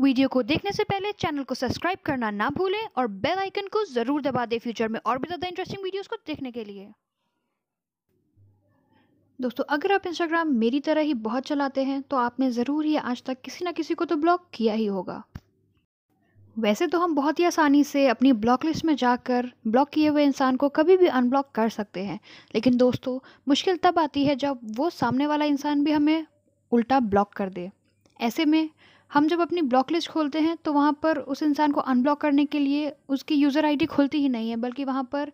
video को देखने से पहले चैनल को सब्सक्राइब करना ना भूलें और बेल आइकन को ज़रूर दबा दें फ्यूचर में और भी ज़्यादा इंटरेस्टिंग वीडियोस को देखने के लिए दोस्तों अगर आप इंस्टाग्राम मेरी तरह ही बहुत चलाते हैं तो आपने ज़रूर ही आज तक किसी ना किसी को तो ब्लॉक किया ही होगा वैसे तो हम बहुत ही आसानी से अपनी ब्लॉक लिस्ट में जाकर ब्लॉक किए हुए इंसान को कभी भी अनब्लॉक कर सकते हैं लेकिन दोस्तों मुश्किल तब आती है जब वो सामने वाला इंसान भी हमें उल्टा ब्लॉक कर दे ऐसे में हम जब अपनी ब्लॉक लिस्ट खोलते हैं तो वहाँ पर उस इंसान को अनब्लॉक करने के लिए उसकी यूज़र आईडी खुलती ही नहीं है बल्कि वहाँ पर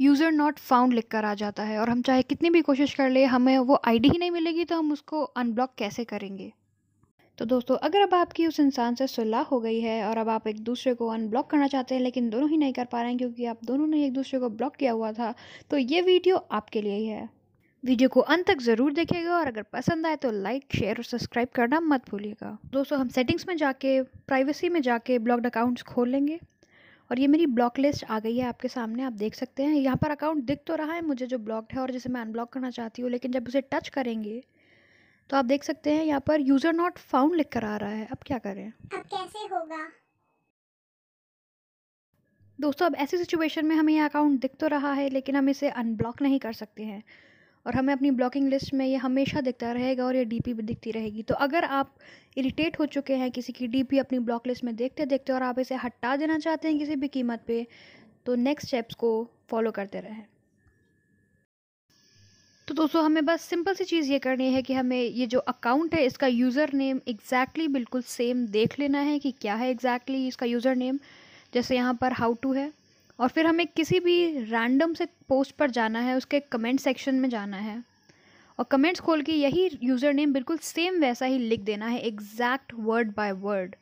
यूज़र नॉट फाउंड लिख कर आ जाता है और हम चाहे कितनी भी कोशिश कर ले हमें वो आईडी ही नहीं मिलेगी तो हम उसको अनब्लॉक कैसे करेंगे तो दोस्तों अगर अब आपकी उस इंसान से सुलह हो गई है और अब आप एक दूसरे को अनब्लॉक करना चाहते हैं लेकिन दोनों ही नहीं कर पा रहे हैं क्योंकि आप दोनों ने एक दूसरे को ब्लॉक किया हुआ था तो ये वीडियो आपके लिए ही है वीडियो को अंत तक ज़रूर देखेगा और अगर पसंद आए तो लाइक शेयर और सब्सक्राइब करना मत भूलिएगा दोस्तों हम सेटिंग्स में जाके प्राइवेसी में जाके ब्लॉक्ड अकाउंट्स खोल लेंगे और ये मेरी ब्लॉक लिस्ट आ गई है आपके सामने आप देख सकते हैं यहाँ पर अकाउंट दिख तो रहा है मुझे जो ब्लॉक्ड है और जिसे मैं अनब्लॉक करना चाहती हूँ लेकिन जब उसे टच करेंगे तो आप देख सकते हैं यहाँ पर यूज़र नॉट फाउंड लिख कर आ रहा है अब क्या करें अब कैसे होगा दोस्तों अब ऐसी सिचुएशन में हमें यह अकाउंट दिख तो रहा है लेकिन हम इसे अनब्लॉक नहीं कर सकते हैं और हमें अपनी ब्लॉकिंग लिस्ट में ये हमेशा दिखता रहेगा और ये डीपी भी दिखती रहेगी तो अगर आप इरिटेट हो चुके हैं किसी की डीपी अपनी ब्लॉक लिस्ट में देखते देखते और आप इसे हटा देना चाहते हैं किसी भी कीमत पर तो नेक्स्ट स्टेप्स को फॉलो करते रहें तो दोस्तों हमें बस सिंपल सी चीज़ ये करनी है कि हमें ये जो अकाउंट है इसका यूज़र नेम एग्जैक्टली बिल्कुल सेम देख लेना है कि क्या है एग्जैक्टली exactly इसका यूज़र नेम जैसे यहाँ पर हाउ टू है और फिर हमें किसी भी रैंडम से पोस्ट पर जाना है उसके कमेंट सेक्शन में जाना है और कमेंट्स खोल के यही यूज़र नेम बिल्कुल सेम वैसा ही लिख देना है एग्जैक्ट वर्ड बाय वर्ड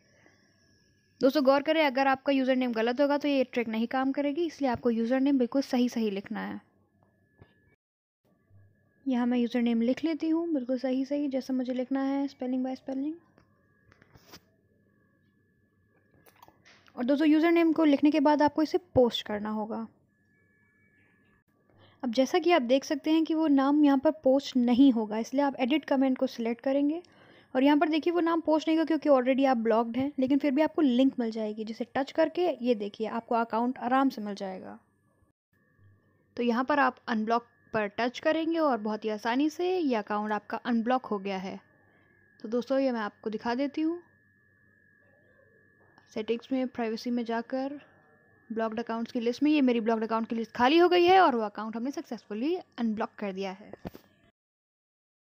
दोस्तों गौर करें अगर आपका यूज़र नेम गलत होगा तो ये ट्रिक नहीं काम करेगी इसलिए आपको यूज़र नेम बिल्कुल सही सही लिखना है यहाँ मैं यूज़र नेम लिख लेती हूँ बिल्कुल सही सही जैसा मुझे लिखना है स्पेलिंग बाय स्पेलिंग और दोस्तों यूज़र नेम को लिखने के बाद आपको इसे पोस्ट करना होगा अब जैसा कि आप देख सकते हैं कि वो नाम यहाँ पर पोस्ट नहीं होगा इसलिए आप एडिट कमेंट को सिलेक्ट करेंगे और यहाँ पर देखिए वो नाम पोस्ट नहीं होगा क्योंकि ऑलरेडी आप ब्लॉग्ड हैं लेकिन फिर भी आपको लिंक मिल जाएगी जिसे टच करके ये देखिए आपको अकाउंट आराम से मिल जाएगा तो यहाँ पर आप अनब्लॉक पर टच करेंगे और बहुत ही आसानी से ये अकाउंट आपका अनब्लॉक हो गया है तो दोस्तों ये मैं आपको दिखा देती हूँ सेटिंग्स में प्राइवेसी में जाकर ब्लॉक्ड अकाउंट्स की लिस्ट में ये मेरी ब्लॉक्ड अकाउंट की लिस्ट खाली हो गई है और वो अकाउंट हमने सक्सेसफुली अनब्लॉक कर दिया है